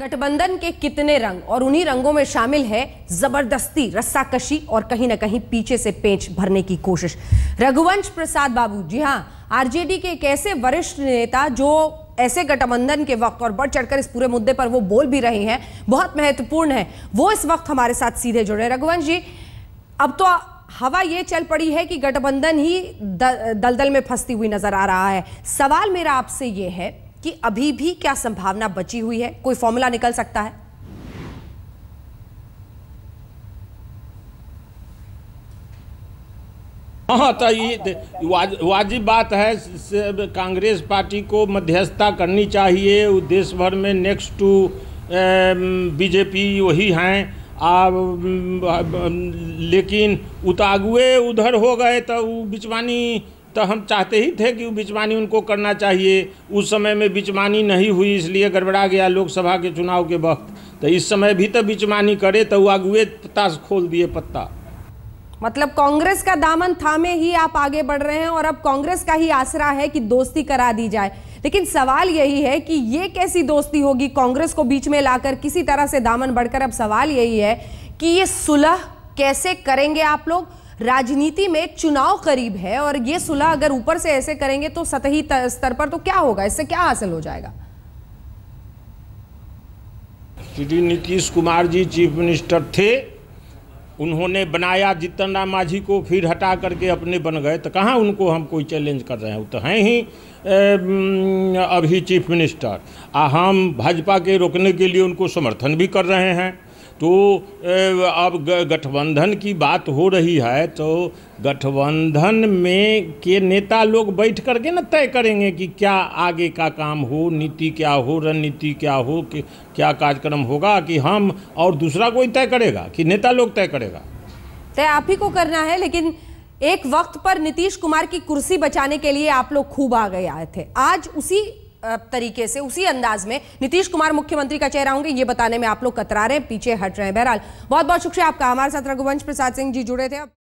गठबंधन के कितने रंग और उन्हीं रंगों में शामिल है जबरदस्ती रस्साकशी और कहीं ना कहीं पीछे से पेंच भरने की कोशिश रघुवंश प्रसाद बाबू जी हाँ आरजेडी के एक ऐसे वरिष्ठ नेता जो ऐसे गठबंधन के वक्त और बढ़ चढ़कर इस पूरे मुद्दे पर वो बोल भी रहे हैं बहुत महत्वपूर्ण है वो इस वक्त हमारे साथ सीधे जुड़े रघुवंश जी अब तो हवा ये चल पड़ी है कि गठबंधन ही दलदल में फंसती हुई नजर आ रहा है सवाल मेरा आपसे ये है कि अभी भी क्या संभावना बची हुई है कोई फॉर्मूला निकल सकता है हाँ तो ये वाजिब बात है कांग्रेस पार्टी को मध्यस्थता करनी चाहिए देश भर में नेक्स्ट टू बीजेपी वही हैं आ, लेकिन उतागुए उधर हो गए तो बिचवानी तो हम चाहते ही थे कि बिचवानी उनको करना चाहिए उस समय में बिचवानी नहीं हुई इसलिए गड़बड़ा गया लोकसभा के चुनाव के वक्त तो इस समय भी तो बिचवानी करे तो वो अगुए पत्ता खोल दिए पत्ता मतलब कांग्रेस का दामन थामे ही आप आगे बढ़ रहे हैं और अब कांग्रेस का ही आसरा है कि दोस्ती करा दी जाए लेकिन सवाल यही है कि ये कैसी दोस्ती होगी कांग्रेस को बीच में लाकर किसी तरह से दामन बढ़कर अब सवाल यही है कि ये सुलह कैसे करेंगे आप लोग राजनीति में चुनाव करीब है और ये सुलह अगर ऊपर से ऐसे करेंगे तो सतही स्तर पर तो क्या होगा इससे क्या हासिल हो जाएगा श्री नीतीश कुमार जी चीफ मिनिस्टर थे उन्होंने बनाया जीतन राम मांझी को फिर हटा करके अपने बन गए तो कहाँ उनको हम कोई चैलेंज कर रहे हैं वो तो हैं ही ए, अभी चीफ मिनिस्टर आ हम भाजपा के रोकने के लिए उनको समर्थन भी कर रहे हैं तो अब गठबंधन की बात हो रही है तो गठबंधन में के नेता लोग बैठ करके ना तय करेंगे कि क्या आगे का काम हो नीति क्या हो रणनीति क्या हो कि क्या कार्यक्रम होगा कि हम और दूसरा कोई तय करेगा कि नेता लोग तय करेगा तय आप ही को करना है लेकिन एक वक्त पर नीतीश कुमार की कुर्सी बचाने के लिए आप लोग खूब आ गए आए थे आज उसी तरीके से उसी अंदाज में नीतीश कुमार मुख्यमंत्री का चेहरा होंगे ये बताने में आप लोग कतरा रहे हैं पीछे हट रहे हैं बहरहाल बहुत बहुत शुक्रिया आपका हमारे साथ रघुवंश प्रसाद सिंह जी जुड़े थे